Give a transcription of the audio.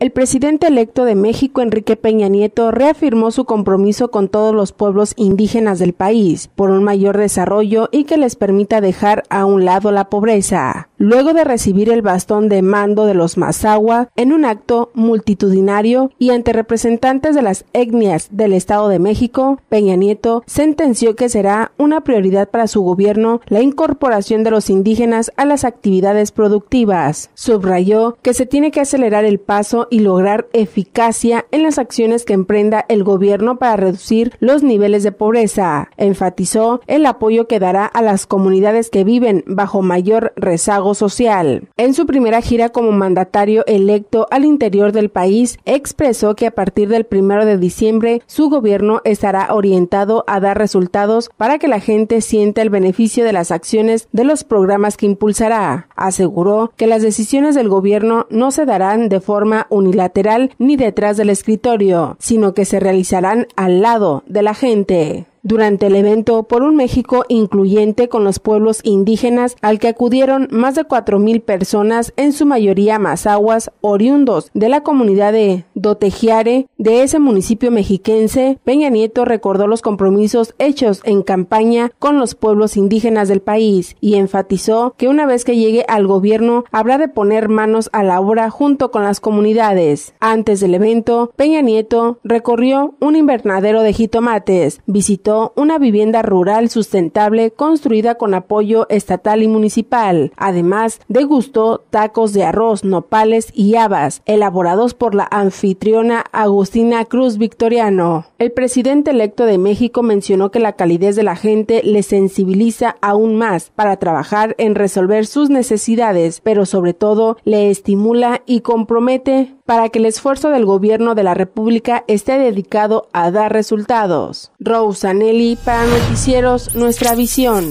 El presidente electo de México, Enrique Peña Nieto, reafirmó su compromiso con todos los pueblos indígenas del país por un mayor desarrollo y que les permita dejar a un lado la pobreza. Luego de recibir el bastón de mando de los Mazahua en un acto multitudinario y ante representantes de las etnias del Estado de México, Peña Nieto sentenció que será una prioridad para su gobierno la incorporación de los indígenas a las actividades productivas. Subrayó que se tiene que acelerar el paso y lograr eficacia en las acciones que emprenda el gobierno para reducir los niveles de pobreza. Enfatizó el apoyo que dará a las comunidades que viven bajo mayor rezago social. En su primera gira como mandatario electo al interior del país, expresó que a partir del primero de diciembre su gobierno estará orientado a dar resultados para que la gente sienta el beneficio de las acciones de los programas que impulsará. Aseguró que las decisiones del gobierno no se darán de forma unilateral ni detrás del escritorio, sino que se realizarán al lado de la gente durante el evento por un México incluyente con los pueblos indígenas al que acudieron más de 4.000 personas, en su mayoría mazaguas oriundos de la comunidad de Dotejiare de ese municipio mexiquense, Peña Nieto recordó los compromisos hechos en campaña con los pueblos indígenas del país y enfatizó que una vez que llegue al gobierno habrá de poner manos a la obra junto con las comunidades. Antes del evento, Peña Nieto recorrió un invernadero de jitomates, visitó una vivienda rural sustentable construida con apoyo estatal y municipal. Además, degustó tacos de arroz, nopales y habas, elaborados por la anfitriona Agustina Cruz Victoriano. El presidente electo de México mencionó que la calidez de la gente le sensibiliza aún más para trabajar en resolver sus necesidades, pero sobre todo le estimula y compromete para que el esfuerzo del gobierno de la República esté dedicado a dar resultados. Anelli para Noticieros Nuestra Visión.